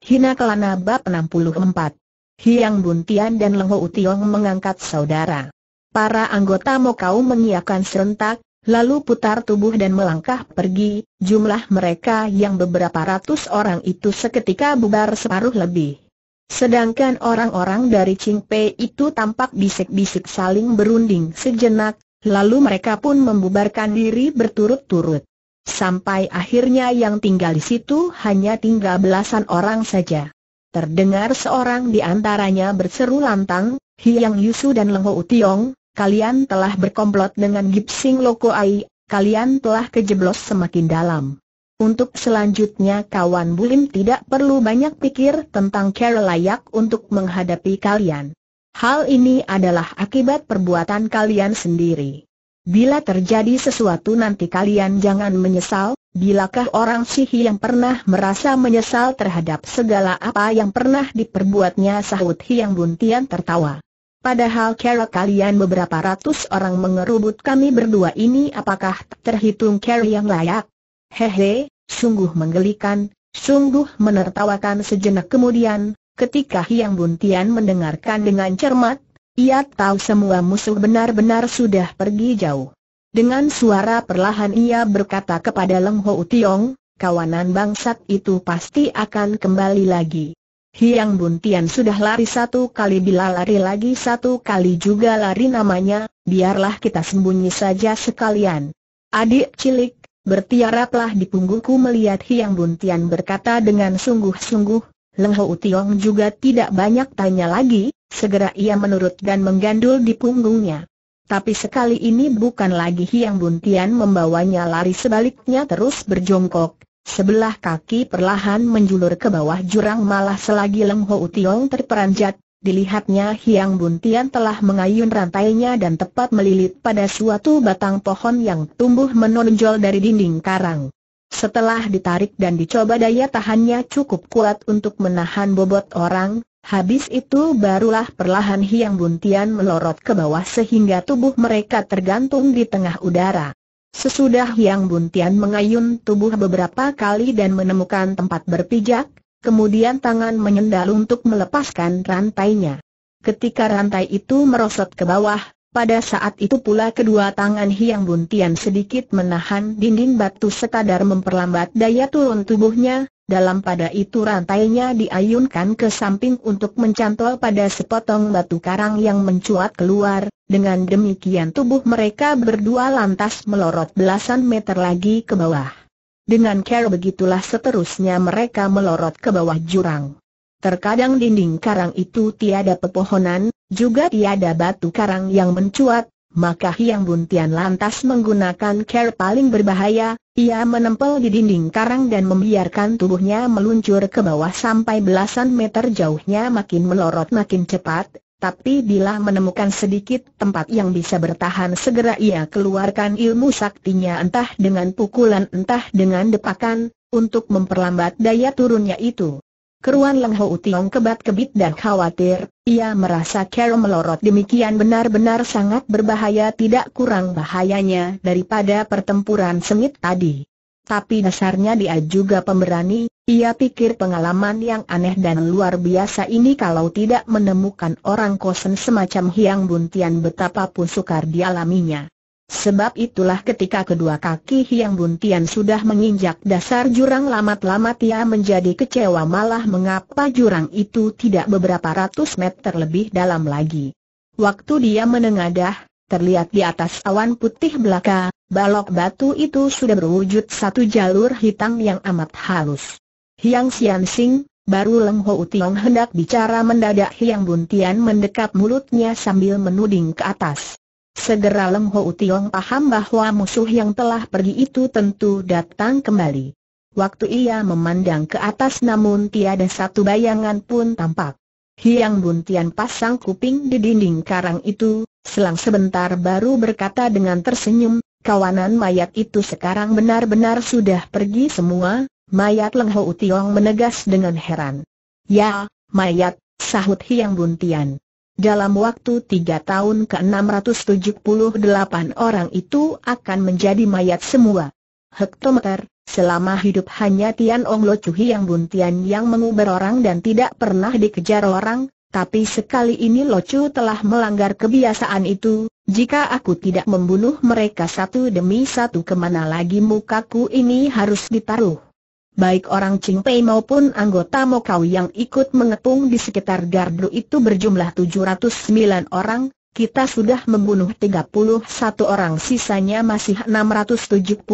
Hina Kelana Bab 64 Hiang Buntian dan Leng Ho mengangkat saudara. Para anggota Mokau mengiakan serentak, lalu putar tubuh dan melangkah pergi, jumlah mereka yang beberapa ratus orang itu seketika bubar separuh lebih. Sedangkan orang-orang dari Pei itu tampak bisik-bisik saling berunding sejenak, lalu mereka pun membubarkan diri berturut-turut. Sampai akhirnya yang tinggal di situ hanya tinggal belasan orang saja. Terdengar seorang di antaranya berseru lantang, Hiang Yusu dan Leng Utiong, kalian telah berkomplot dengan Gipsing Loko Ai, kalian telah kejeblos semakin dalam. Untuk selanjutnya kawan Bulim tidak perlu banyak pikir tentang cara layak untuk menghadapi kalian. Hal ini adalah akibat perbuatan kalian sendiri. Bila terjadi sesuatu nanti kalian jangan menyesal, bilakah orang Sihi yang pernah merasa menyesal terhadap segala apa yang pernah diperbuatnya sahut Hiang Buntian tertawa. Padahal kera kalian beberapa ratus orang mengerubut kami berdua ini apakah terhitung kera yang layak? Hehe, sungguh menggelikan, sungguh menertawakan sejenak kemudian, ketika Hiang Buntian mendengarkan dengan cermat, ia tahu semua musuh benar-benar sudah pergi jauh. Dengan suara perlahan ia berkata kepada Leng Ho Tiong, kawanan bangsat itu pasti akan kembali lagi. Hiang Buntian sudah lari satu kali bila lari lagi satu kali juga lari namanya, biarlah kita sembunyi saja sekalian. Adik cilik, bertiaraplah di punggungku melihat Hiang Buntian berkata dengan sungguh-sungguh, Leng Ho Tiong juga tidak banyak tanya lagi, Segera ia menurut dan menggandul di punggungnya. Tapi sekali ini bukan lagi Hiang Buntian membawanya lari sebaliknya terus berjongkok, sebelah kaki perlahan menjulur ke bawah jurang malah selagi Leng Ho Utiong terperanjat, dilihatnya Hiang Buntian telah mengayun rantainya dan tepat melilit pada suatu batang pohon yang tumbuh menonjol dari dinding karang. Setelah ditarik dan dicoba daya tahannya cukup kuat untuk menahan bobot orang, Habis itu barulah perlahan Hiang Buntian melorot ke bawah sehingga tubuh mereka tergantung di tengah udara. Sesudah Hiang Buntian mengayun tubuh beberapa kali dan menemukan tempat berpijak, kemudian tangan menyendal untuk melepaskan rantainya. Ketika rantai itu merosot ke bawah, pada saat itu pula kedua tangan Hiang Buntian sedikit menahan dinding batu sekadar memperlambat daya turun tubuhnya, dalam pada itu rantainya diayunkan ke samping untuk mencantol pada sepotong batu karang yang mencuat keluar, dengan demikian tubuh mereka berdua lantas melorot belasan meter lagi ke bawah. Dengan care begitulah seterusnya mereka melorot ke bawah jurang. Terkadang dinding karang itu tiada pepohonan, juga tiada batu karang yang mencuat, maka Hiang Buntian lantas menggunakan care paling berbahaya, ia menempel di dinding karang dan membiarkan tubuhnya meluncur ke bawah sampai belasan meter jauhnya makin melorot makin cepat, tapi bila menemukan sedikit tempat yang bisa bertahan segera ia keluarkan ilmu saktinya entah dengan pukulan entah dengan depakan, untuk memperlambat daya turunnya itu. Keruan Leng Ho Utiong kebat-kebit dan khawatir, ia merasa Carol melorot demikian benar-benar sangat berbahaya tidak kurang bahayanya daripada pertempuran sengit tadi. Tapi dasarnya dia juga pemberani, ia pikir pengalaman yang aneh dan luar biasa ini kalau tidak menemukan orang kosen semacam Hiang Buntian betapapun sukar dialaminya. Sebab itulah ketika kedua kaki Hiang Buntian sudah menginjak dasar jurang lamat-lamat ia menjadi kecewa malah mengapa jurang itu tidak beberapa ratus meter lebih dalam lagi. Waktu dia menengadah, terlihat di atas awan putih belaka, balok batu itu sudah berwujud satu jalur hitam yang amat halus. Hiang Sian baru Leng Ho Utiong hendak bicara mendadak Hiang Buntian mendekap mulutnya sambil menuding ke atas. Segera Leng Ho Tiong paham bahwa musuh yang telah pergi itu tentu datang kembali. Waktu ia memandang ke atas namun tiada satu bayangan pun tampak. Hiang Buntian pasang kuping di dinding karang itu, selang sebentar baru berkata dengan tersenyum, kawanan mayat itu sekarang benar-benar sudah pergi semua, mayat Leng Ho Tiong menegas dengan heran. Ya, mayat, sahut Hiang Buntian. Dalam waktu tiga tahun ke-678 orang itu akan menjadi mayat semua. Hektometer, selama hidup hanya Tian Ong Lo Cuhi yang buntian yang menguber orang dan tidak pernah dikejar orang, tapi sekali ini Lo Locu telah melanggar kebiasaan itu, jika aku tidak membunuh mereka satu demi satu kemana lagi mukaku ini harus ditaruh. Baik orang Ching Pei maupun anggota Mokau yang ikut mengepung di sekitar Gardu itu berjumlah 709 orang, kita sudah membunuh 31 orang sisanya masih 678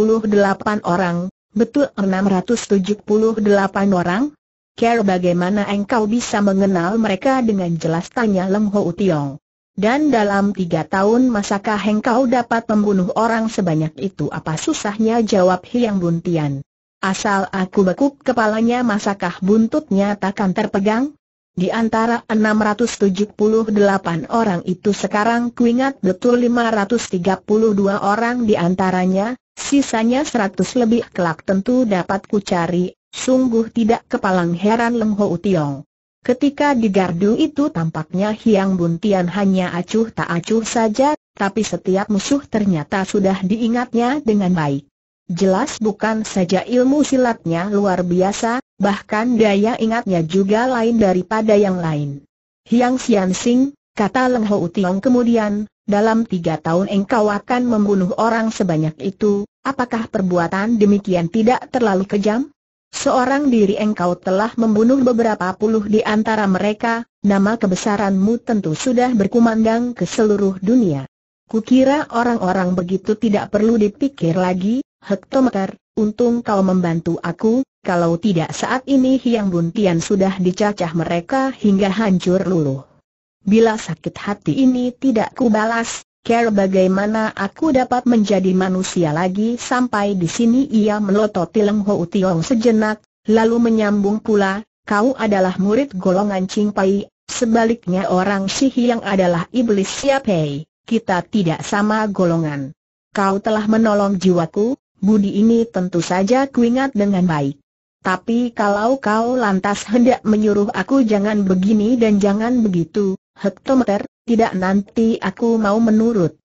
orang, betul 678 orang? Care bagaimana engkau bisa mengenal mereka dengan jelas tanya Leng Ho Tiong. Dan dalam tiga tahun masakah engkau dapat membunuh orang sebanyak itu apa susahnya jawab Hiang Buntian. Asal aku bekuk kepalanya masakah buntutnya takkan terpegang? Di antara 678 orang itu sekarang kuingat betul 532 orang di antaranya, sisanya 100 lebih kelak tentu dapat kucari, sungguh tidak kepalang heran Leng Ho Tiong. Ketika di gardu itu tampaknya Hiang Buntian hanya acuh tak acuh saja, tapi setiap musuh ternyata sudah diingatnya dengan baik. Jelas bukan saja ilmu silatnya luar biasa, bahkan daya ingatnya juga lain daripada yang lain. Hiang Xian Sing, kata Leng Ho utiang kemudian, dalam tiga tahun engkau akan membunuh orang sebanyak itu, apakah perbuatan demikian tidak terlalu kejam? Seorang diri engkau telah membunuh beberapa puluh di antara mereka, nama kebesaranmu tentu sudah berkumandang ke seluruh dunia. Kukira orang-orang begitu tidak perlu dipikir lagi, Hektometer, untung kau membantu aku, kalau tidak saat ini Hiang Buntian sudah dicacah mereka hingga hancur luluh. Bila sakit hati ini tidak kubalas, care bagaimana aku dapat menjadi manusia lagi sampai di sini ia melototi Leng Ho Tiong sejenak, lalu menyambung pula, kau adalah murid golongan Ching Pai, sebaliknya orang Si Hiang adalah iblis Siapei, kita tidak sama golongan. Kau telah menolong jiwaku, Budi ini tentu saja kuingat dengan baik. Tapi kalau kau lantas hendak menyuruh aku jangan begini dan jangan begitu, hektometer, tidak nanti aku mau menurut.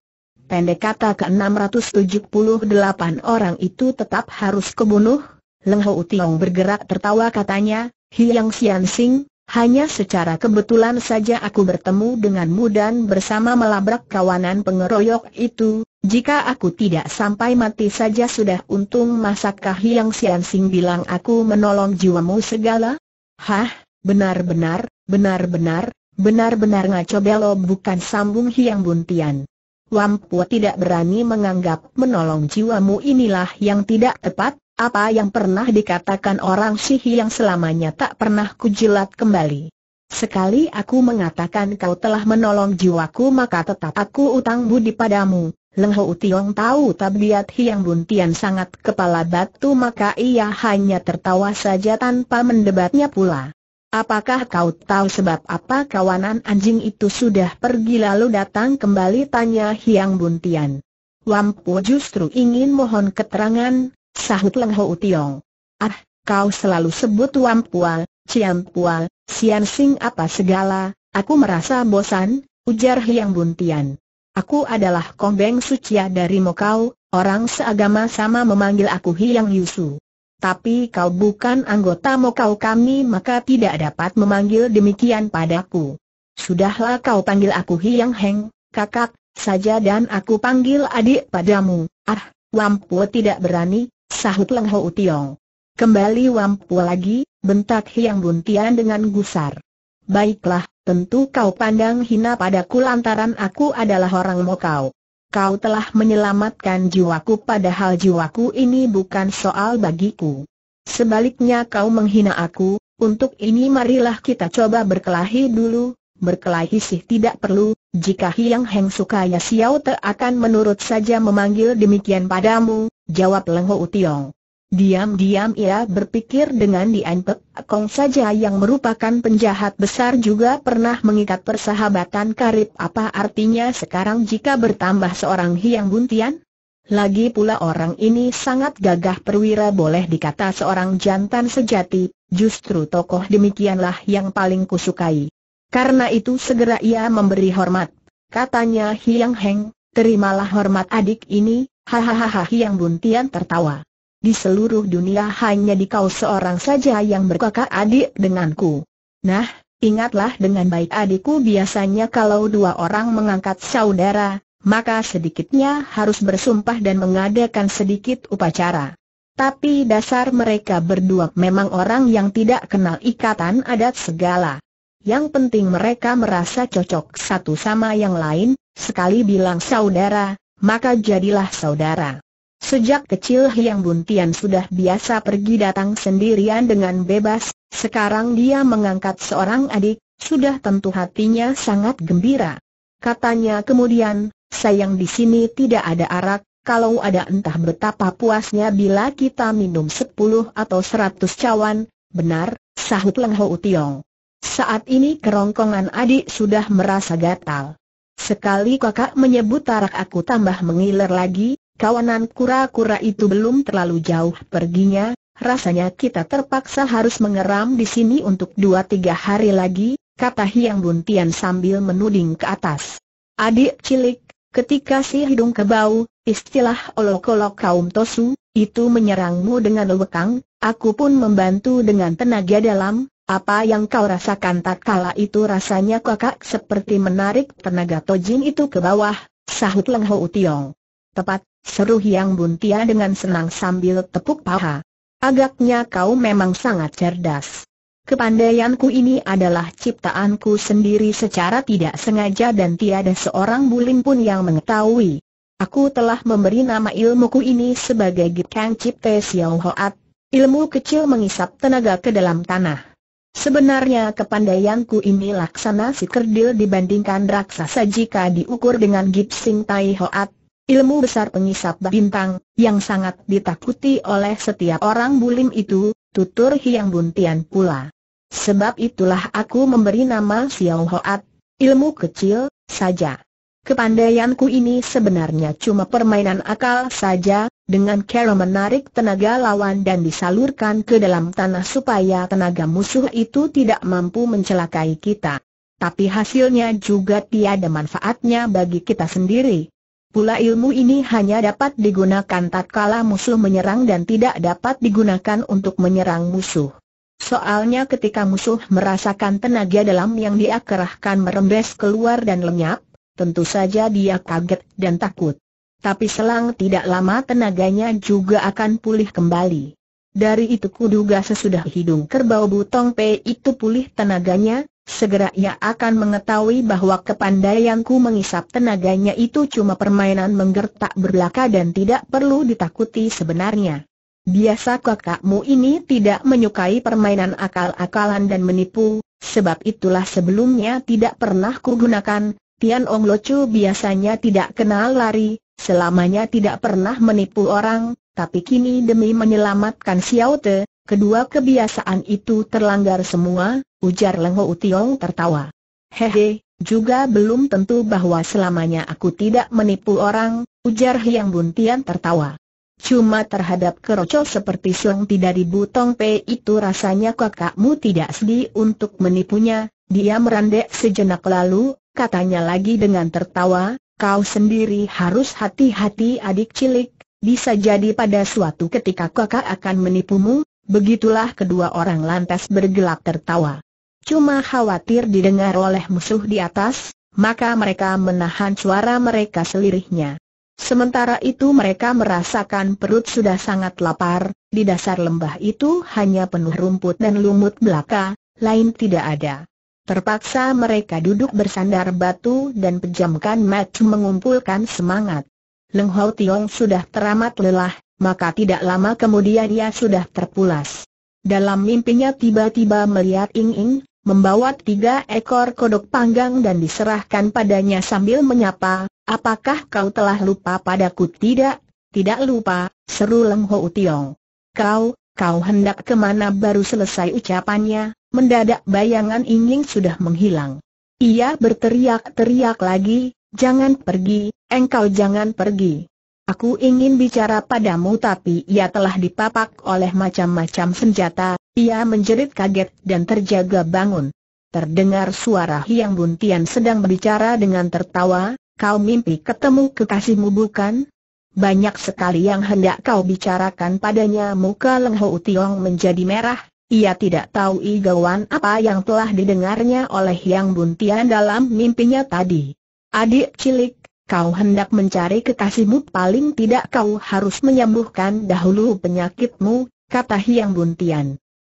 Pendek kata ke-678 orang itu tetap harus kebunuh, Leng Ho Tiong bergerak tertawa katanya, Hiang Sian Sing, hanya secara kebetulan saja aku bertemu denganmu dan bersama melabrak kawanan pengeroyok itu, jika aku tidak sampai mati saja sudah untung masakkah yang Sian Sing bilang aku menolong jiwamu segala? Hah, benar-benar, benar-benar, benar-benar ngaco belo bukan sambung Hiang Buntian. Wampu tidak berani menganggap menolong jiwamu inilah yang tidak tepat, apa yang pernah dikatakan orang Sihi yang selamanya tak pernah kujilat kembali. Sekali aku mengatakan kau telah menolong jiwaku maka tetap aku utang budi padamu. Leng Ho Tiong tahu tabiat Hiang Buntian sangat kepala batu maka ia hanya tertawa saja tanpa mendebatnya pula. Apakah kau tahu sebab apa kawanan anjing itu sudah pergi lalu datang kembali? tanya Hiang Buntian. Wampu justru ingin mohon keterangan, Sahut Leng Ho Tiong. Ah, kau selalu sebut Wam Pual, Ciam Pual, Sian Sing apa segala, aku merasa bosan, ujar Hiang Buntian. Aku adalah kongbeng Sucia dari Mokau, orang seagama sama memanggil aku Hiang Yusu. Tapi kau bukan anggota Mokau kami maka tidak dapat memanggil demikian padaku. Sudahlah kau panggil aku Hiang Heng, kakak, saja dan aku panggil adik padamu. Ah, Wampu tidak berani, sahut Leng Ho Utiong. Kembali wampu lagi, bentak Hiang Buntian dengan gusar. Baiklah, tentu kau pandang hina padaku lantaran aku adalah orang mokau. Kau telah menyelamatkan jiwaku padahal jiwaku ini bukan soal bagiku. Sebaliknya kau menghina aku, untuk ini marilah kita coba berkelahi dulu, berkelahi sih tidak perlu, jika Hiang Heng suka ya Xiao Te akan menurut saja memanggil demikian padamu, jawab Leng Ho Tiong. Diam-diam ia berpikir dengan Dian Kong saja yang merupakan penjahat besar juga pernah mengikat persahabatan karib apa artinya sekarang jika bertambah seorang Hiang Buntian? Lagi pula orang ini sangat gagah perwira boleh dikata seorang jantan sejati, justru tokoh demikianlah yang paling kusukai. Karena itu segera ia memberi hormat. Katanya Hiang Heng, terimalah hormat adik ini, hahaha Hiang Buntian tertawa. Di seluruh dunia hanya di kau seorang saja yang berkakak adik denganku. Nah, ingatlah dengan baik adikku biasanya kalau dua orang mengangkat saudara, maka sedikitnya harus bersumpah dan mengadakan sedikit upacara. Tapi dasar mereka berdua memang orang yang tidak kenal ikatan adat segala. Yang penting mereka merasa cocok satu sama yang lain, sekali bilang saudara, maka jadilah saudara. Sejak kecil Hyang Buntian sudah biasa pergi datang sendirian dengan bebas, sekarang dia mengangkat seorang adik, sudah tentu hatinya sangat gembira. Katanya kemudian, sayang di sini tidak ada arak, kalau ada entah betapa puasnya bila kita minum sepuluh atau seratus cawan, benar, sahut Leng Ho Tiong. Saat ini kerongkongan adik sudah merasa gatal. Sekali kakak menyebut tarak aku tambah mengiler lagi, kawanan kura-kura itu belum terlalu jauh perginya, rasanya kita terpaksa harus mengeram di sini untuk dua tiga hari lagi, kata Hiang Buntian sambil menuding ke atas. Adik cilik, ketika si hidung kebau, istilah olok-olok kaum Tosu, itu menyerangmu dengan lewekang. aku pun membantu dengan tenaga dalam, apa yang kau rasakan tak kala itu rasanya kakak seperti menarik tenaga Tojin itu ke bawah, sahut Leng Ho Tiong. Tepat, seru Hiang Buntia dengan senang sambil tepuk paha. Agaknya kau memang sangat cerdas. Kepandaianku ini adalah ciptaanku sendiri secara tidak sengaja dan tiada seorang bulim pun yang mengetahui. Aku telah memberi nama ilmuku ini sebagai Gitang Cipte Xiao Hoat, ilmu kecil mengisap tenaga ke dalam tanah. Sebenarnya kepandaianku ini laksana si kerdil dibandingkan raksasa jika diukur dengan Gipsing Tai Hoat, ilmu besar pengisap bintang, yang sangat ditakuti oleh setiap orang bulim itu, tutur Hiang Buntian pula. Sebab itulah aku memberi nama Xiao Hoat, ilmu kecil, saja. Kepandaianku ini sebenarnya cuma permainan akal saja, dengan cara menarik tenaga lawan dan disalurkan ke dalam tanah supaya tenaga musuh itu tidak mampu mencelakai kita. Tapi hasilnya juga tiada manfaatnya bagi kita sendiri. Pula ilmu ini hanya dapat digunakan tatkala musuh menyerang dan tidak dapat digunakan untuk menyerang musuh. Soalnya ketika musuh merasakan tenaga dalam yang dia kerahkan merembes keluar dan lenyap, Tentu saja dia kaget dan takut. Tapi selang tidak lama tenaganya juga akan pulih kembali. Dari itu kuduga sesudah hidung kerbau butong P itu pulih tenaganya, segera ia akan mengetahui bahwa kepandaianku mengisap tenaganya itu cuma permainan menggertak berlaka dan tidak perlu ditakuti sebenarnya. Biasa kakakmu ini tidak menyukai permainan akal-akalan dan menipu, sebab itulah sebelumnya tidak pernah kugunakan, Tian Ong Locu biasanya tidak kenal lari, selamanya tidak pernah menipu orang, tapi kini demi menyelamatkan Xiao Te, kedua kebiasaan itu terlanggar semua, ujar Leng Ho Tiong tertawa. Hehe, juga belum tentu bahwa selamanya aku tidak menipu orang, ujar Hiang Buntian tertawa. Cuma terhadap keroco seperti Xiongti tidak Butong Pe itu rasanya kakakmu tidak sedih untuk menipunya, dia merandek sejenak lalu, katanya lagi dengan tertawa, kau sendiri harus hati-hati adik cilik, bisa jadi pada suatu ketika kakak akan menipumu, begitulah kedua orang lantas bergelak tertawa. Cuma khawatir didengar oleh musuh di atas, maka mereka menahan suara mereka selirihnya. Sementara itu mereka merasakan perut sudah sangat lapar, di dasar lembah itu hanya penuh rumput dan lumut belaka, lain tidak ada. Terpaksa mereka duduk bersandar batu dan pejamkan mata mengumpulkan semangat. Leng Hou Tiong sudah teramat lelah, maka tidak lama kemudian ia sudah terpulas. Dalam mimpinya tiba-tiba melihat Ing Ing, membawa tiga ekor kodok panggang dan diserahkan padanya sambil menyapa, apakah kau telah lupa padaku tidak? Tidak lupa, seru Leng Hou Tiong. Kau, kau hendak kemana baru selesai ucapannya, mendadak bayangan ingin sudah menghilang. Ia berteriak-teriak lagi, jangan pergi, engkau jangan pergi. Aku ingin bicara padamu tapi ia telah dipapak oleh macam-macam senjata, ia menjerit kaget dan terjaga bangun. Terdengar suara Hiang Buntian sedang berbicara dengan tertawa, kau mimpi ketemu kekasihmu bukan? Banyak sekali yang hendak kau bicarakan padanya muka Leng Ho Tiong menjadi merah, ia tidak tahu igawan apa yang telah didengarnya oleh Yang Buntian dalam mimpinya tadi. Adik cilik, kau hendak mencari kekasihmu paling tidak kau harus menyembuhkan dahulu penyakitmu, kata Yang Buntian.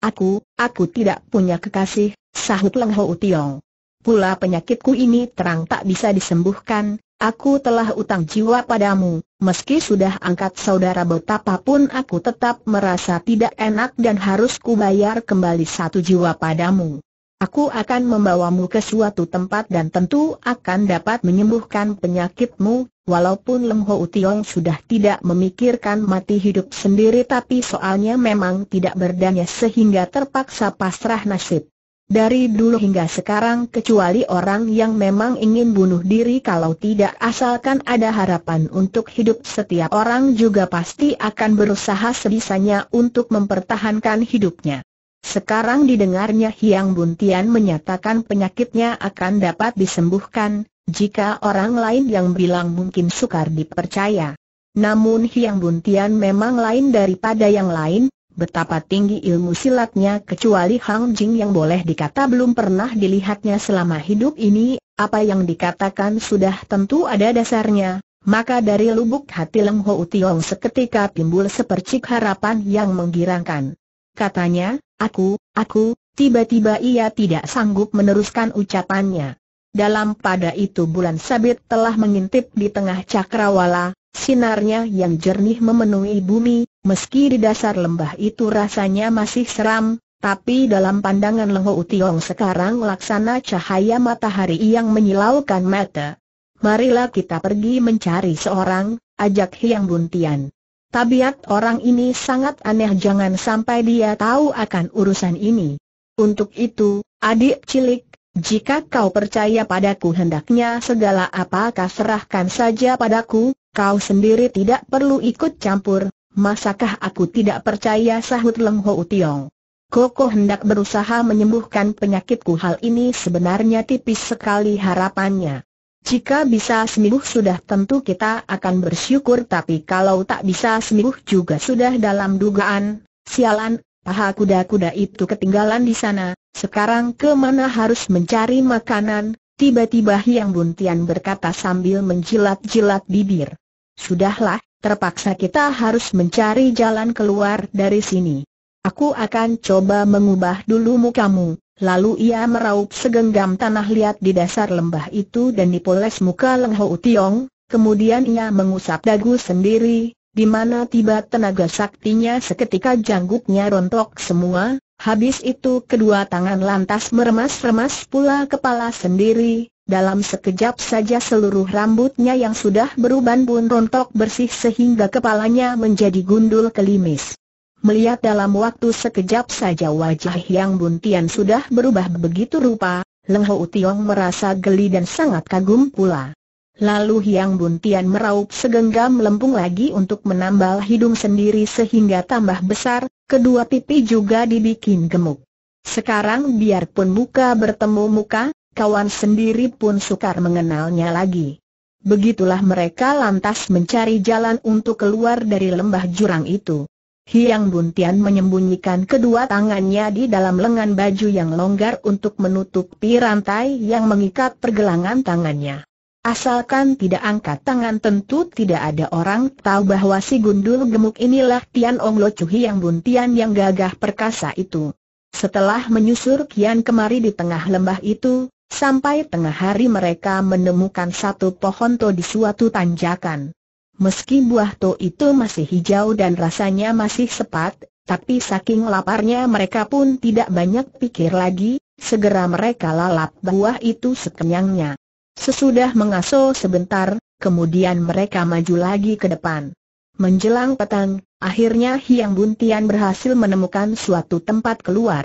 Aku, aku tidak punya kekasih, sahut Leng Ho Tiong. Pula penyakitku ini terang tak bisa disembuhkan, Aku telah utang jiwa padamu, meski sudah angkat saudara betapapun aku tetap merasa tidak enak dan harus kubayar kembali satu jiwa padamu. Aku akan membawamu ke suatu tempat dan tentu akan dapat menyembuhkan penyakitmu, walaupun Lem Ho Utiong sudah tidak memikirkan mati hidup sendiri tapi soalnya memang tidak berdaya sehingga terpaksa pasrah nasib. Dari dulu hingga sekarang kecuali orang yang memang ingin bunuh diri kalau tidak asalkan ada harapan untuk hidup setiap orang juga pasti akan berusaha sebisanya untuk mempertahankan hidupnya. Sekarang didengarnya Hiang Buntian menyatakan penyakitnya akan dapat disembuhkan, jika orang lain yang bilang mungkin sukar dipercaya. Namun Hiang Buntian memang lain daripada yang lain, betapa tinggi ilmu silatnya kecuali Hang Jing yang boleh dikata belum pernah dilihatnya selama hidup ini, apa yang dikatakan sudah tentu ada dasarnya, maka dari lubuk hati Leng Ho Utiong seketika timbul sepercik harapan yang menggirangkan. Katanya, aku, aku, tiba-tiba ia tidak sanggup meneruskan ucapannya. Dalam pada itu bulan sabit telah mengintip di tengah cakrawala, sinarnya yang jernih memenuhi bumi, Meski di dasar lembah itu rasanya masih seram, tapi dalam pandangan Lengho Utiong sekarang laksana cahaya matahari yang menyilaukan mata. Marilah kita pergi mencari seorang, ajak Hiang Buntian. Tabiat orang ini sangat aneh jangan sampai dia tahu akan urusan ini. Untuk itu, adik cilik, jika kau percaya padaku hendaknya segala apa kau serahkan saja padaku, kau sendiri tidak perlu ikut campur, Masakah aku tidak percaya sahut Leng Ho Tiong? Koko hendak berusaha menyembuhkan penyakitku hal ini sebenarnya tipis sekali harapannya. Jika bisa sembuh sudah tentu kita akan bersyukur tapi kalau tak bisa sembuh juga sudah dalam dugaan, sialan, paha kuda-kuda itu ketinggalan di sana, sekarang kemana harus mencari makanan, tiba-tiba hiang Buntian berkata sambil menjilat-jilat bibir. Sudahlah, terpaksa kita harus mencari jalan keluar dari sini. Aku akan coba mengubah dulu mukamu. Lalu ia meraup segenggam tanah liat di dasar lembah itu dan dipoles muka Leng Ho Tiong, kemudian ia mengusap dagu sendiri, di mana tiba tenaga saktinya seketika jangguknya rontok semua, habis itu kedua tangan lantas meremas-remas pula kepala sendiri, dalam sekejap saja seluruh rambutnya yang sudah beruban pun rontok bersih sehingga kepalanya menjadi gundul kelimis. Melihat dalam waktu sekejap saja wajah Yang Buntian sudah berubah begitu rupa, Leng Ho Tiong merasa geli dan sangat kagum pula. Lalu Yang Buntian meraup segenggam lempung lagi untuk menambal hidung sendiri sehingga tambah besar, kedua pipi juga dibikin gemuk. Sekarang biarpun muka bertemu muka, kawan sendiri pun sukar mengenalnya lagi. Begitulah mereka lantas mencari jalan untuk keluar dari lembah jurang itu. Hiang Buntian menyembunyikan kedua tangannya di dalam lengan baju yang longgar untuk menutupi rantai yang mengikat pergelangan tangannya. Asalkan tidak angkat tangan tentu tidak ada orang tahu bahwa si gundul gemuk inilah Tian Ong Lo Chuhi yang Buntian yang gagah perkasa itu. Setelah menyusur kian kemari di tengah lembah itu, Sampai tengah hari mereka menemukan satu pohon to di suatu tanjakan. Meski buah to itu masih hijau dan rasanya masih sepat, tapi saking laparnya mereka pun tidak banyak pikir lagi, segera mereka lalap buah itu sekenyangnya. Sesudah mengaso sebentar, kemudian mereka maju lagi ke depan. Menjelang petang, akhirnya Hiang Buntian berhasil menemukan suatu tempat keluar.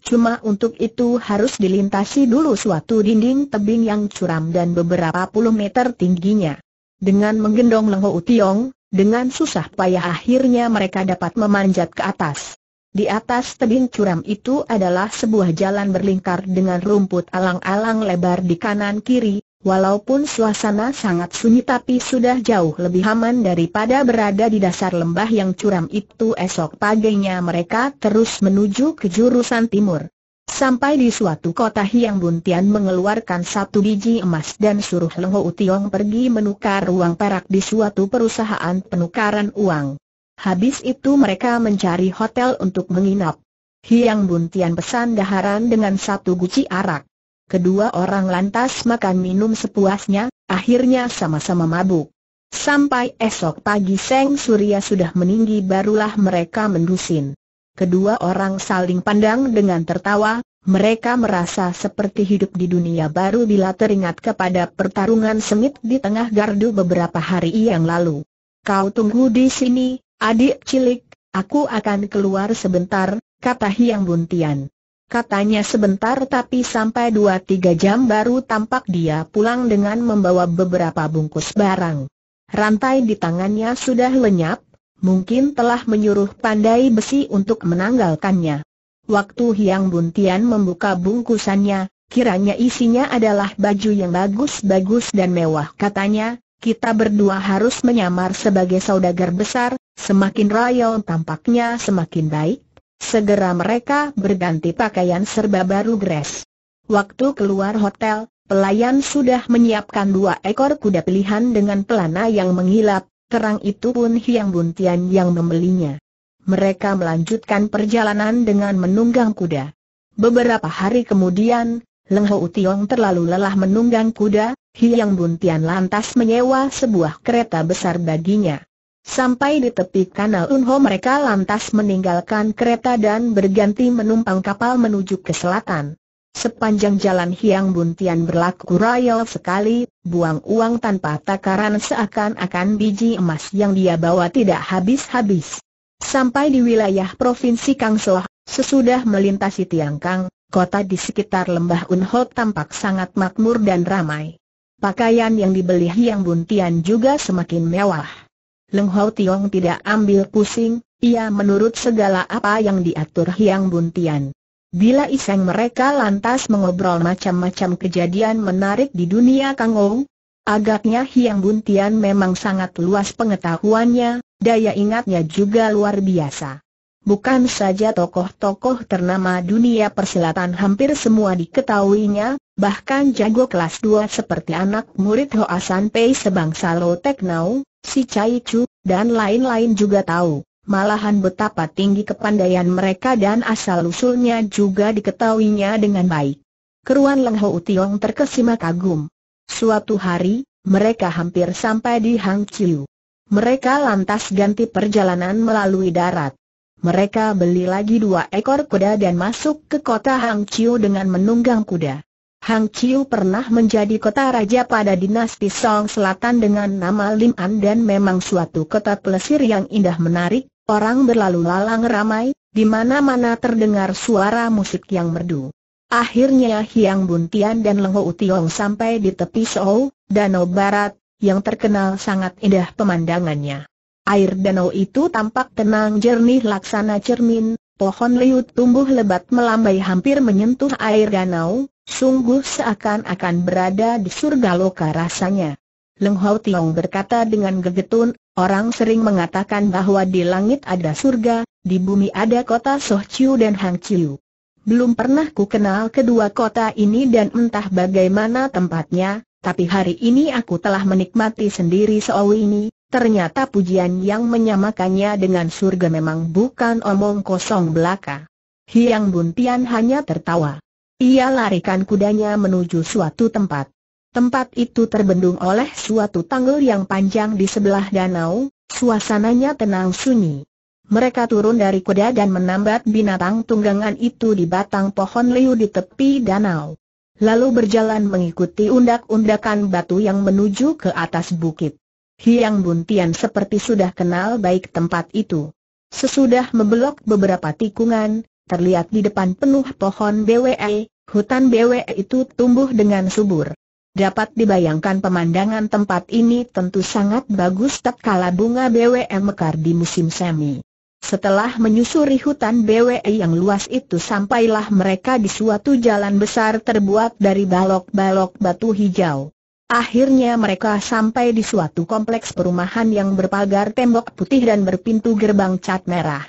Cuma untuk itu harus dilintasi dulu suatu dinding tebing yang curam dan beberapa puluh meter tingginya. Dengan menggendong Lengho Utiong, dengan susah payah akhirnya mereka dapat memanjat ke atas. Di atas tebing curam itu adalah sebuah jalan berlingkar dengan rumput alang-alang lebar di kanan kiri, Walaupun suasana sangat sunyi tapi sudah jauh lebih aman daripada berada di dasar lembah yang curam itu esok paginya mereka terus menuju ke jurusan timur. Sampai di suatu kota Hiang Buntian mengeluarkan satu biji emas dan suruh Lengho Utiong pergi menukar uang perak di suatu perusahaan penukaran uang. Habis itu mereka mencari hotel untuk menginap. Hiang Buntian pesan daharan dengan satu guci arak. Kedua orang lantas makan minum sepuasnya, akhirnya sama-sama mabuk. Sampai esok pagi Seng Surya sudah meninggi barulah mereka mendusin. Kedua orang saling pandang dengan tertawa, mereka merasa seperti hidup di dunia baru bila teringat kepada pertarungan sengit di tengah gardu beberapa hari yang lalu. Kau tunggu di sini, adik cilik, aku akan keluar sebentar, kata Hiang Buntian. Katanya sebentar tapi sampai 2-3 jam baru tampak dia pulang dengan membawa beberapa bungkus barang. Rantai di tangannya sudah lenyap, mungkin telah menyuruh pandai besi untuk menanggalkannya. Waktu Hiang Buntian membuka bungkusannya, kiranya isinya adalah baju yang bagus-bagus dan mewah katanya, kita berdua harus menyamar sebagai saudagar besar, semakin rayau tampaknya semakin baik, Segera mereka berganti pakaian serba baru dress. Waktu keluar hotel, pelayan sudah menyiapkan dua ekor kuda pilihan dengan pelana yang mengilap, terang itu pun Hiang Buntian yang membelinya. Mereka melanjutkan perjalanan dengan menunggang kuda. Beberapa hari kemudian, Leng Ho Tiong terlalu lelah menunggang kuda, Hiang Buntian lantas menyewa sebuah kereta besar baginya. Sampai di tepi kanal Unho mereka lantas meninggalkan kereta dan berganti menumpang kapal menuju ke selatan. Sepanjang jalan Hiang Buntian berlaku royal sekali, buang uang tanpa takaran seakan-akan biji emas yang dia bawa tidak habis-habis. Sampai di wilayah Provinsi Kangsoh, sesudah melintasi Tiangkang, kota di sekitar lembah Unho tampak sangat makmur dan ramai. Pakaian yang dibeli Hiang Buntian juga semakin mewah. Leng Hou Tiong tidak ambil pusing, ia menurut segala apa yang diatur Hiang Buntian. Bila iseng mereka lantas mengobrol macam-macam kejadian menarik di dunia Kang Ou, agaknya Hiang Buntian memang sangat luas pengetahuannya, daya ingatnya juga luar biasa. Bukan saja tokoh-tokoh ternama dunia persilatan hampir semua diketahuinya, bahkan jago kelas 2 seperti anak murid Hoa San Pei sebangsa Lo Teknau, si Cai Chu, dan lain-lain juga tahu. Malahan betapa tinggi kepandaian mereka dan asal-usulnya juga diketahuinya dengan baik. Keruan Leng Ho Tiong terkesima kagum. Suatu hari, mereka hampir sampai di Hang Chiu. Mereka lantas ganti perjalanan melalui darat. Mereka beli lagi dua ekor kuda dan masuk ke kota Hang Chiu dengan menunggang kuda. Hang Qiu pernah menjadi kota raja pada dinasti Song Selatan dengan nama Lim An dan memang suatu kota pelesir yang indah menarik, orang berlalu lalang ramai, di mana-mana terdengar suara musik yang merdu. Akhirnya Hiang Buntian dan Leng Ho sampai di tepi Sou, Danau Barat, yang terkenal sangat indah pemandangannya. Air danau itu tampak tenang jernih laksana cermin, Pohon liu tumbuh lebat melambai hampir menyentuh air danau, sungguh seakan-akan berada di surga loka rasanya. Leng Hau Tiong berkata dengan gegetun, orang sering mengatakan bahwa di langit ada surga, di bumi ada kota Soh Chiu dan Hang Chiu. Belum pernah ku kenal kedua kota ini dan entah bagaimana tempatnya, tapi hari ini aku telah menikmati sendiri Soh ini, Ternyata pujian yang menyamakannya dengan surga memang bukan omong kosong belaka. Hiang Buntian hanya tertawa. Ia larikan kudanya menuju suatu tempat. Tempat itu terbendung oleh suatu tanggul yang panjang di sebelah danau, suasananya tenang sunyi. Mereka turun dari kuda dan menambat binatang tunggangan itu di batang pohon liu di tepi danau. Lalu berjalan mengikuti undak-undakan batu yang menuju ke atas bukit. Hiang Buntian seperti sudah kenal baik tempat itu. Sesudah membelok beberapa tikungan, terlihat di depan penuh pohon BWE, hutan BWE itu tumbuh dengan subur. Dapat dibayangkan pemandangan tempat ini tentu sangat bagus tak kala bunga BWE mekar di musim semi. Setelah menyusuri hutan BWE yang luas itu sampailah mereka di suatu jalan besar terbuat dari balok-balok batu hijau. Akhirnya mereka sampai di suatu kompleks perumahan yang berpagar tembok putih dan berpintu gerbang cat merah.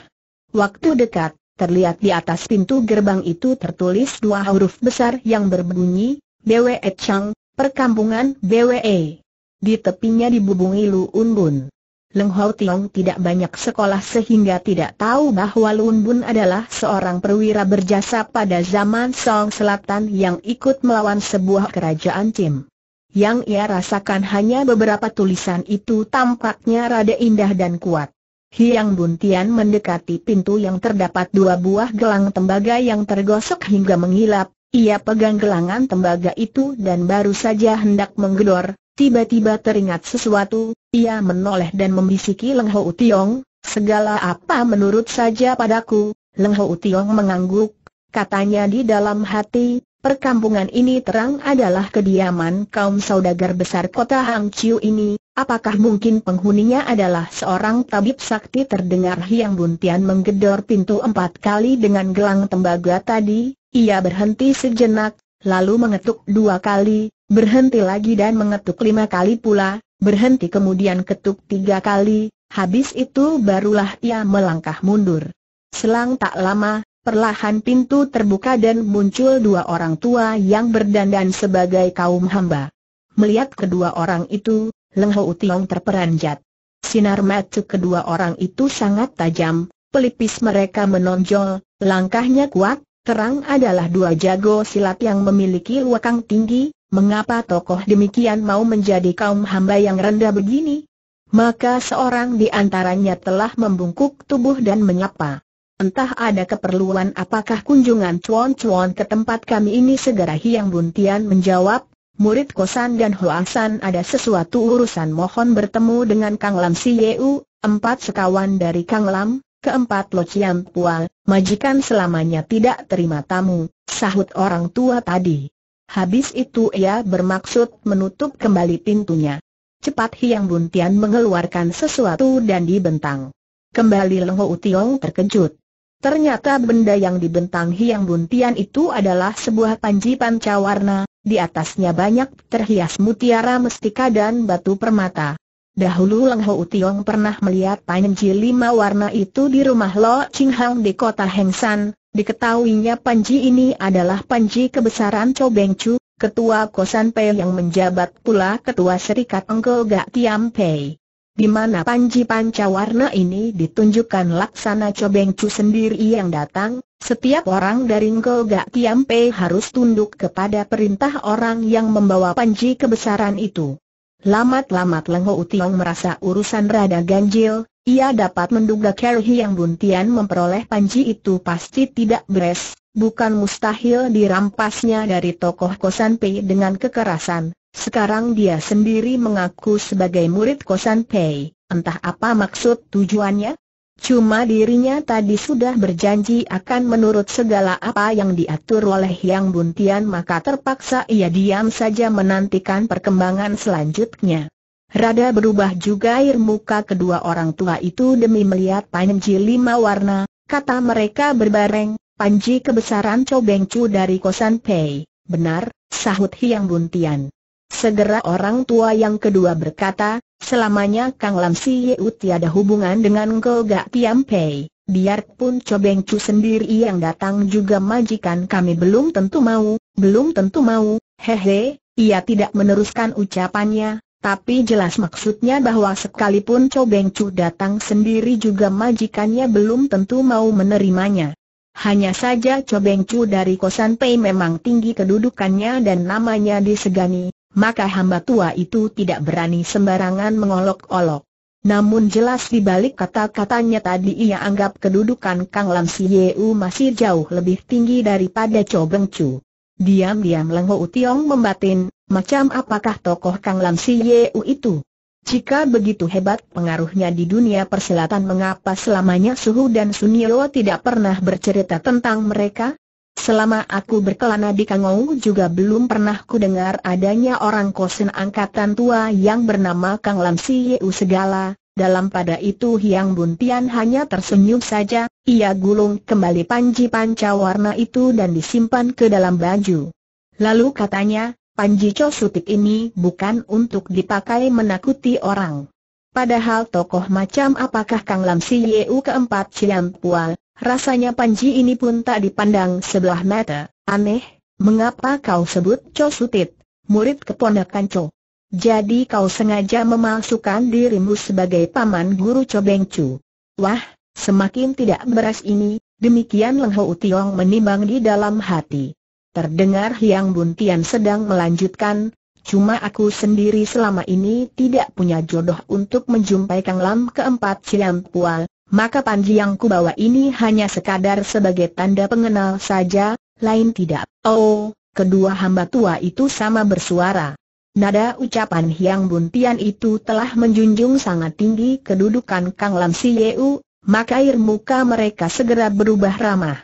Waktu dekat, terlihat di atas pintu gerbang itu tertulis dua huruf besar yang berbunyi, BWE Chang, Perkampungan BWE. Di tepinya dibubungi Lu Unbun. Leng Hau Tiong tidak banyak sekolah sehingga tidak tahu bahwa Lu Unbun adalah seorang perwira berjasa pada zaman Song Selatan yang ikut melawan sebuah kerajaan Cim yang ia rasakan hanya beberapa tulisan itu tampaknya rada indah dan kuat. Hiang Buntian mendekati pintu yang terdapat dua buah gelang tembaga yang tergosok hingga mengilap. Ia pegang gelangan tembaga itu dan baru saja hendak menggelor, tiba-tiba teringat sesuatu, ia menoleh dan membisiki Leng Ho Tiong, segala apa menurut saja padaku, Leng Ho Tiong mengangguk, katanya di dalam hati, Perkampungan ini terang adalah kediaman kaum saudagar besar kota Hangzhou ini, apakah mungkin penghuninya adalah seorang tabib sakti terdengar Hiang Buntian menggedor pintu empat kali dengan gelang tembaga tadi, ia berhenti sejenak, lalu mengetuk dua kali, berhenti lagi dan mengetuk lima kali pula, berhenti kemudian ketuk tiga kali, habis itu barulah ia melangkah mundur. Selang tak lama, Perlahan pintu terbuka dan muncul dua orang tua yang berdandan sebagai kaum hamba. Melihat kedua orang itu, Leng Ho Tiong terperanjat. Sinar mata kedua orang itu sangat tajam, pelipis mereka menonjol, langkahnya kuat, terang adalah dua jago silat yang memiliki wakang tinggi, mengapa tokoh demikian mau menjadi kaum hamba yang rendah begini? Maka seorang di antaranya telah membungkuk tubuh dan menyapa. Entah ada keperluan apakah kunjungan cuan-cuan ke tempat kami ini segera Hiang Buntian menjawab, murid Kosan dan Hoasan ada sesuatu urusan mohon bertemu dengan Kang Lam Si Yeu, empat sekawan dari Kang Lam, keempat Lo Chiam Pual, majikan selamanya tidak terima tamu, sahut orang tua tadi. Habis itu ia bermaksud menutup kembali pintunya. Cepat Hiang Buntian mengeluarkan sesuatu dan dibentang. Kembali Lengho Utiong terkejut. Ternyata benda yang dibentang Hiang Buntian itu adalah sebuah panji panca warna, di atasnya banyak terhias mutiara mestika dan batu permata. Dahulu Leng Ho Utiong pernah melihat panji lima warna itu di rumah Lo Ching Hang di kota Hengsan, diketahuinya panji ini adalah panji kebesaran Cho Beng Chu, ketua Kosan Pei yang menjabat pula ketua serikat Engkel Gak Tiam Pei di mana Panji Pancawarna ini ditunjukkan laksana Cobeng Cu sendiri yang datang, setiap orang dari Ngoga Tiampe harus tunduk kepada perintah orang yang membawa Panji kebesaran itu. Lamat-lamat Lengho Utiong merasa urusan rada ganjil, ia dapat menduga Kerhi yang Buntian memperoleh Panji itu pasti tidak beres, bukan mustahil dirampasnya dari tokoh Kosan P dengan kekerasan. Sekarang dia sendiri mengaku sebagai murid Kosan Pei, entah apa maksud tujuannya? Cuma dirinya tadi sudah berjanji akan menurut segala apa yang diatur oleh Yang Buntian maka terpaksa ia diam saja menantikan perkembangan selanjutnya. Rada berubah juga air muka kedua orang tua itu demi melihat Panji lima warna, kata mereka berbareng, Panji kebesaran Cobengcu dari Kosan Pei, benar, sahut Yang Buntian. Segera orang tua yang kedua berkata, selamanya Kang Lam Si Yeu tiada hubungan dengan Go Gak Piam Pei. Biarpun Cobeng Chu sendiri yang datang juga majikan kami belum tentu mau, belum tentu mau, hehe, ia tidak meneruskan ucapannya, tapi jelas maksudnya bahwa sekalipun Cobeng Cu datang sendiri juga majikannya belum tentu mau menerimanya. Hanya saja Cobeng Cu dari Kosan Pei memang tinggi kedudukannya dan namanya disegani, maka hamba tua itu tidak berani sembarangan mengolok-olok. Namun jelas di balik kata-katanya tadi ia anggap kedudukan Kang Lam Sieu masih jauh lebih tinggi daripada Cho Beng Chu. Diam-diam Leng Ho membatin, macam apakah tokoh Kang Lam Sieu itu? Jika begitu hebat pengaruhnya di dunia perselatan, mengapa selamanya Suhu dan Sunio tidak pernah bercerita tentang mereka? Selama aku berkelana di Kangou juga belum pernah ku dengar adanya orang kosen angkatan tua yang bernama Kang Lam Si Yeu Segala, dalam pada itu Hiang Buntian hanya tersenyum saja, ia gulung kembali panji panca warna itu dan disimpan ke dalam baju. Lalu katanya, panji co cosutik ini bukan untuk dipakai menakuti orang. Padahal tokoh macam apakah Kang Lam Si Yeu keempat Cian Pual, Rasanya Panji ini pun tak dipandang sebelah mata. Aneh, mengapa kau sebut Cho Sutit, murid keponakan Cho? Jadi kau sengaja memalsukan dirimu sebagai paman guru Cho Beng Chu. Wah, semakin tidak beras ini, demikian Leng Ho Tiong menimbang di dalam hati. Terdengar Hiang Buntian sedang melanjutkan, cuma aku sendiri selama ini tidak punya jodoh untuk menjumpai Kang Lam keempat Siam Pual, maka panji yang bawa ini hanya sekadar sebagai tanda pengenal saja, lain tidak. Oh, kedua hamba tua itu sama bersuara. Nada ucapan Hiang Buntian itu telah menjunjung sangat tinggi kedudukan Kang Lam Si Yeu, maka air muka mereka segera berubah ramah.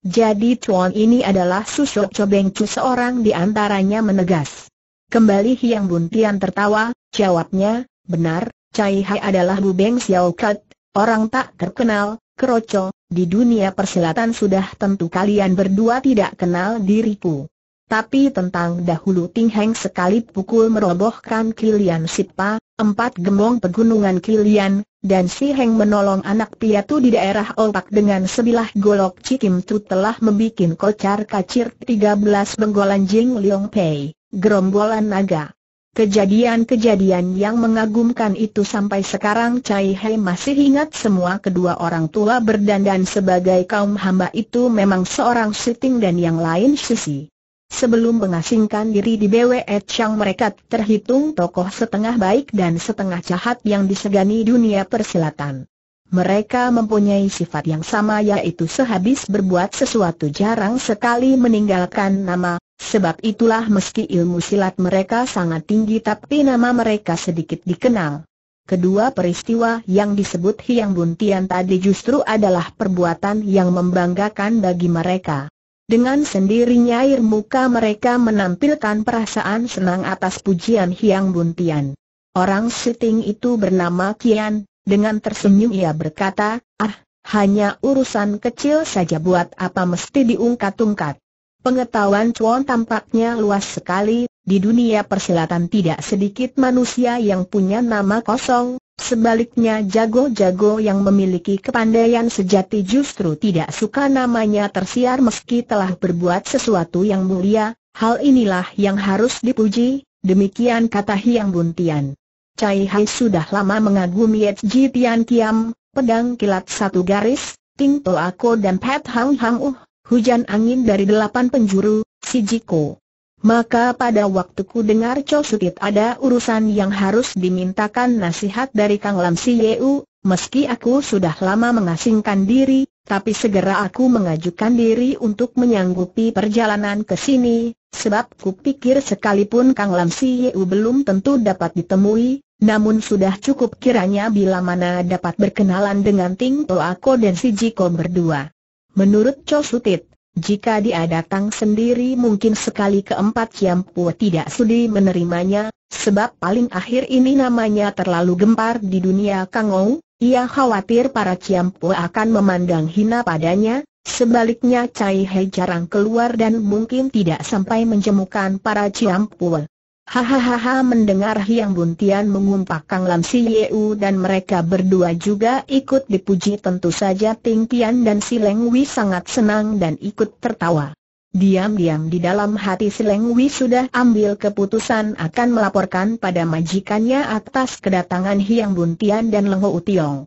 Jadi Chuan ini adalah susuk cobeng Chu seorang di antaranya menegas. Kembali Hiang Buntian tertawa, jawabnya, benar, Cai Hai adalah Bubeng Xiao Kat, Orang tak terkenal, Kroco, di dunia persilatan sudah tentu kalian berdua tidak kenal diriku. Tapi tentang dahulu Ting Heng sekali pukul merobohkan Kilian Sipa, empat gemong pegunungan Kilian, dan si Heng menolong anak piatu di daerah Oltak dengan sebilah golok Cikim Tu telah membuat kocar kacir tiga belas benggolan Jing Leong Pei, gerombolan naga. Kejadian-kejadian yang mengagumkan itu sampai sekarang Cai Hei masih ingat semua kedua orang tua berdandan sebagai kaum hamba itu memang seorang siting dan yang lain sisi. Sebelum mengasingkan diri di BWE Chang mereka terhitung tokoh setengah baik dan setengah jahat yang disegani dunia persilatan. Mereka mempunyai sifat yang sama yaitu sehabis berbuat sesuatu jarang sekali meninggalkan nama, Sebab itulah meski ilmu silat mereka sangat tinggi tapi nama mereka sedikit dikenal. Kedua peristiwa yang disebut Hiang Buntian tadi justru adalah perbuatan yang membanggakan bagi mereka. Dengan sendirinya air muka mereka menampilkan perasaan senang atas pujian Hiang Buntian. Orang syuting itu bernama Kian, dengan tersenyum ia berkata, ah, hanya urusan kecil saja buat apa mesti diungkat-ungkat. Pengetahuan Chuan tampaknya luas sekali, di dunia persilatan tidak sedikit manusia yang punya nama kosong, sebaliknya jago-jago yang memiliki kepandaian sejati justru tidak suka namanya tersiar meski telah berbuat sesuatu yang mulia, hal inilah yang harus dipuji, demikian kata Hiang Buntian. Cai Hai sudah lama mengagumi Ji Tian Kiam, pedang kilat satu garis, Ting To Ako dan Pat Hang Hang Uh, hujan angin dari delapan penjuru, si Jiko. Maka pada waktu ku dengar Cho Sutit ada urusan yang harus dimintakan nasihat dari Kang Lam Si Yeu, meski aku sudah lama mengasingkan diri, tapi segera aku mengajukan diri untuk menyanggupi perjalanan ke sini, sebab kupikir sekalipun Kang Lam Si Yeu belum tentu dapat ditemui, namun sudah cukup kiranya bila mana dapat berkenalan dengan Ting To dan Si Jiko berdua. Menurut Cho Sutit, jika dia datang sendiri mungkin sekali keempat Kiam tidak sudi menerimanya, sebab paling akhir ini namanya terlalu gempar di dunia Kangou, ia khawatir para Kiam akan memandang hina padanya, sebaliknya Cai He jarang keluar dan mungkin tidak sampai menjemukan para Kiam Hahaha mendengar Hiang Buntian mengumpak Kang Lam Si Yeu dan mereka berdua juga ikut dipuji tentu saja Ting Tian dan Si Leng Wei sangat senang dan ikut tertawa. Diam-diam di dalam hati Si Leng Wei sudah ambil keputusan akan melaporkan pada majikannya atas kedatangan Hiang Buntian dan Leng Ho Tiong.